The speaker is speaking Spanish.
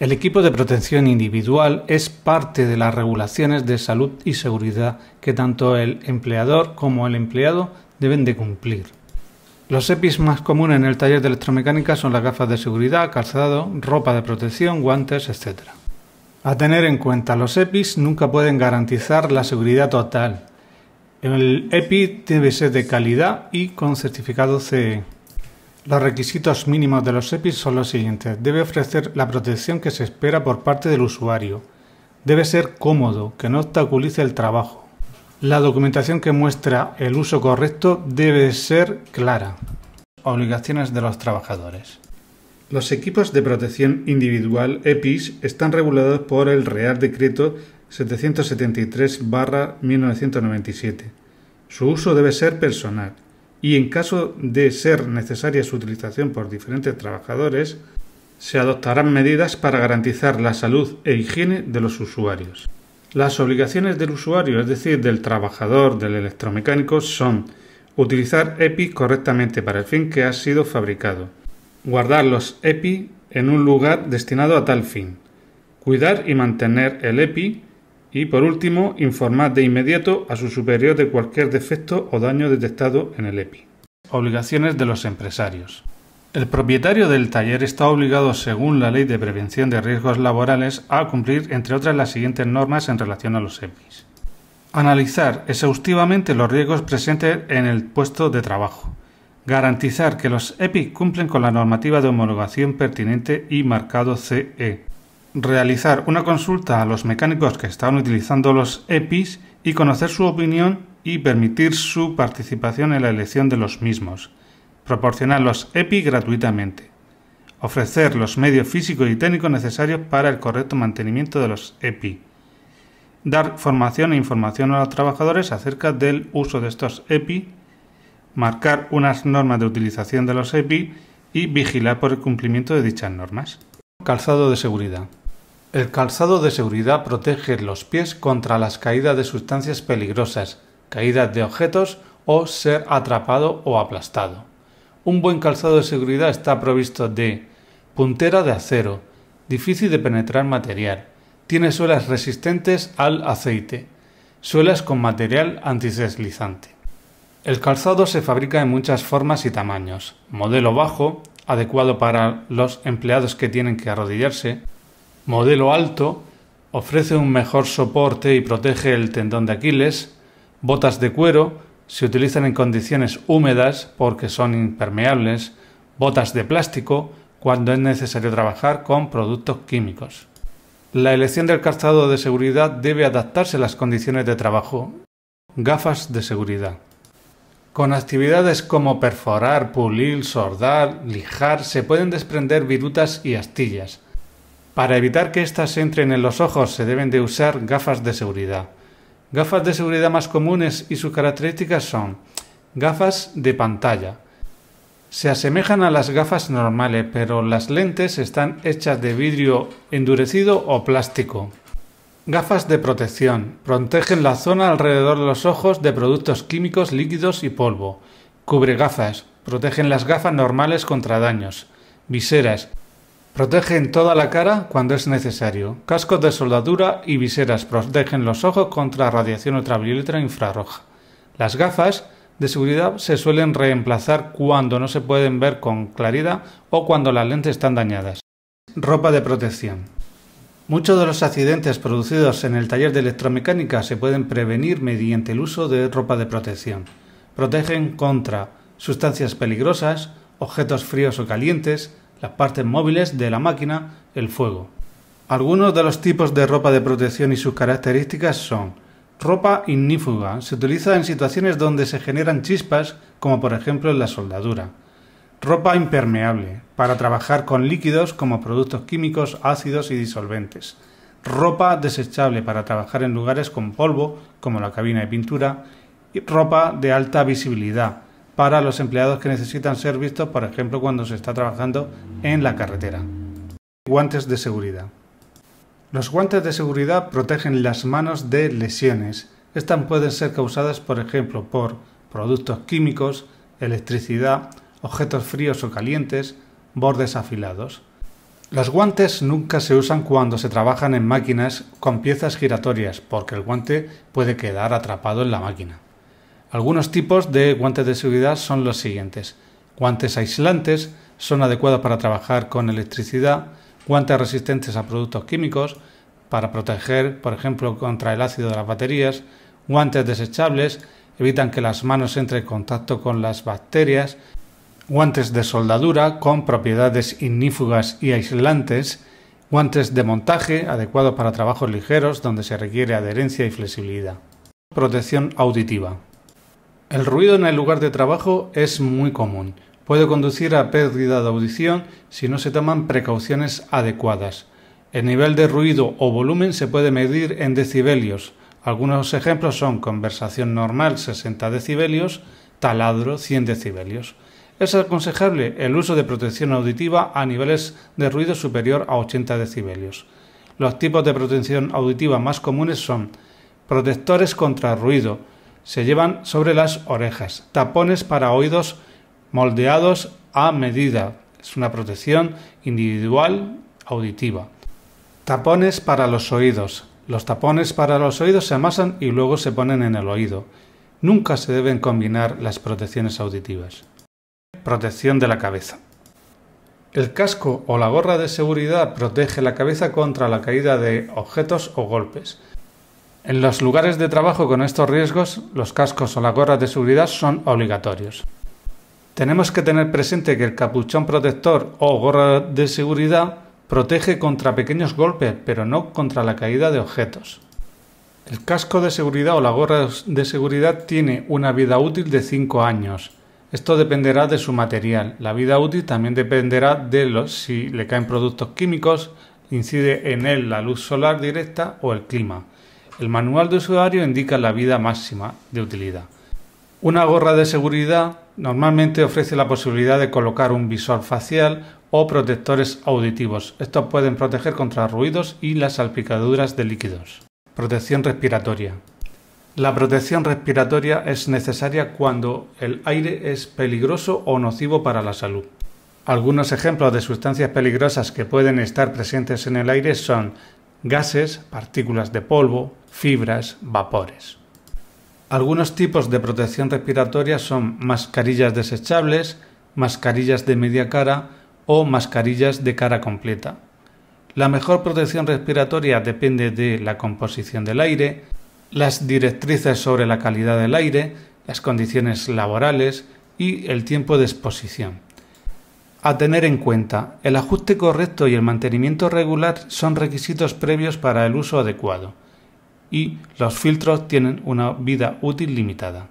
El equipo de protección individual es parte de las regulaciones de salud y seguridad que tanto el empleador como el empleado deben de cumplir. Los EPIs más comunes en el taller de electromecánica son las gafas de seguridad, calzado, ropa de protección, guantes, etc. A tener en cuenta, los EPIs nunca pueden garantizar la seguridad total. El EPI debe ser de calidad y con certificado CE. Los requisitos mínimos de los EPIs son los siguientes. Debe ofrecer la protección que se espera por parte del usuario. Debe ser cómodo, que no obstaculice el trabajo. La documentación que muestra el uso correcto debe ser clara. Obligaciones de los trabajadores. Los equipos de protección individual EPIs están regulados por el Real Decreto 773-1997. Su uso debe ser personal y en caso de ser necesaria su utilización por diferentes trabajadores, se adoptarán medidas para garantizar la salud e higiene de los usuarios. Las obligaciones del usuario, es decir, del trabajador, del electromecánico, son utilizar EPI correctamente para el fin que ha sido fabricado, guardar los EPI en un lugar destinado a tal fin, cuidar y mantener el EPI, y por último, informar de inmediato a su superior de cualquier defecto o daño detectado en el EPI. Obligaciones de los empresarios. El propietario del taller está obligado, según la Ley de Prevención de Riesgos Laborales, a cumplir, entre otras, las siguientes normas en relación a los EPIs. Analizar exhaustivamente los riesgos presentes en el puesto de trabajo. Garantizar que los EPI cumplen con la normativa de homologación pertinente y marcado CE realizar una consulta a los mecánicos que están utilizando los EPIs y conocer su opinión y permitir su participación en la elección de los mismos. Proporcionar los EPI gratuitamente. Ofrecer los medios físicos y técnicos necesarios para el correcto mantenimiento de los EPI. Dar formación e información a los trabajadores acerca del uso de estos EPI. Marcar unas normas de utilización de los EPI y vigilar por el cumplimiento de dichas normas. Calzado de seguridad. El calzado de seguridad protege los pies contra las caídas de sustancias peligrosas, caídas de objetos o ser atrapado o aplastado. Un buen calzado de seguridad está provisto de puntera de acero, difícil de penetrar material, tiene suelas resistentes al aceite, suelas con material antideslizante. El calzado se fabrica en muchas formas y tamaños. Modelo bajo, adecuado para los empleados que tienen que arrodillarse modelo alto, ofrece un mejor soporte y protege el tendón de Aquiles, botas de cuero, se utilizan en condiciones húmedas porque son impermeables, botas de plástico cuando es necesario trabajar con productos químicos. La elección del calzado de seguridad debe adaptarse a las condiciones de trabajo. Gafas de seguridad. Con actividades como perforar, pulir, sordar, lijar, se pueden desprender virutas y astillas, para evitar que éstas entren en los ojos se deben de usar gafas de seguridad. Gafas de seguridad más comunes y sus características son gafas de pantalla. Se asemejan a las gafas normales, pero las lentes están hechas de vidrio endurecido o plástico. Gafas de protección. Protegen la zona alrededor de los ojos de productos químicos, líquidos y polvo. Cubre gafas. Protegen las gafas normales contra daños. Viseras. Protegen toda la cara cuando es necesario. Cascos de soldadura y viseras protegen los ojos contra radiación ultravioleta e infrarroja. Las gafas de seguridad se suelen reemplazar cuando no se pueden ver con claridad o cuando las lentes están dañadas. Ropa de protección. Muchos de los accidentes producidos en el taller de electromecánica se pueden prevenir mediante el uso de ropa de protección. Protegen contra sustancias peligrosas, objetos fríos o calientes, las partes móviles de la máquina, el fuego. Algunos de los tipos de ropa de protección y sus características son ropa ignífuga, se utiliza en situaciones donde se generan chispas, como por ejemplo en la soldadura. Ropa impermeable, para trabajar con líquidos como productos químicos, ácidos y disolventes. Ropa desechable para trabajar en lugares con polvo, como la cabina de pintura. Y ropa de alta visibilidad, para los empleados que necesitan ser vistos, por ejemplo, cuando se está trabajando en la carretera. Guantes de seguridad. Los guantes de seguridad protegen las manos de lesiones. Estas pueden ser causadas, por ejemplo, por productos químicos, electricidad, objetos fríos o calientes, bordes afilados. Los guantes nunca se usan cuando se trabajan en máquinas con piezas giratorias, porque el guante puede quedar atrapado en la máquina. Algunos tipos de guantes de seguridad son los siguientes. Guantes aislantes son adecuados para trabajar con electricidad, guantes resistentes a productos químicos, para proteger, por ejemplo, contra el ácido de las baterías, guantes desechables, evitan que las manos entren en contacto con las bacterias, guantes de soldadura con propiedades ignífugas y aislantes, guantes de montaje adecuados para trabajos ligeros donde se requiere adherencia y flexibilidad. Protección auditiva. El ruido en el lugar de trabajo es muy común. Puede conducir a pérdida de audición si no se toman precauciones adecuadas. El nivel de ruido o volumen se puede medir en decibelios. Algunos ejemplos son conversación normal 60 decibelios, taladro 100 decibelios. Es aconsejable el uso de protección auditiva a niveles de ruido superior a 80 decibelios. Los tipos de protección auditiva más comunes son protectores contra ruido, se llevan sobre las orejas, tapones para oídos moldeados a medida. Es una protección individual auditiva. Tapones para los oídos. Los tapones para los oídos se amasan y luego se ponen en el oído. Nunca se deben combinar las protecciones auditivas. Protección de la cabeza. El casco o la gorra de seguridad protege la cabeza contra la caída de objetos o golpes. En los lugares de trabajo con estos riesgos, los cascos o las gorras de seguridad son obligatorios. Tenemos que tener presente que el capuchón protector o gorra de seguridad protege contra pequeños golpes, pero no contra la caída de objetos. El casco de seguridad o la gorra de seguridad tiene una vida útil de 5 años. Esto dependerá de su material. La vida útil también dependerá de si le caen productos químicos, incide en él la luz solar directa o el clima. El manual de usuario indica la vida máxima de utilidad. Una gorra de seguridad normalmente ofrece la posibilidad de colocar un visor facial o protectores auditivos. Estos pueden proteger contra ruidos y las salpicaduras de líquidos. Protección respiratoria. La protección respiratoria es necesaria cuando el aire es peligroso o nocivo para la salud. Algunos ejemplos de sustancias peligrosas que pueden estar presentes en el aire son gases, partículas de polvo, fibras, vapores. Algunos tipos de protección respiratoria son mascarillas desechables, mascarillas de media cara o mascarillas de cara completa. La mejor protección respiratoria depende de la composición del aire, las directrices sobre la calidad del aire, las condiciones laborales y el tiempo de exposición. A tener en cuenta, el ajuste correcto y el mantenimiento regular son requisitos previos para el uso adecuado y los filtros tienen una vida útil limitada.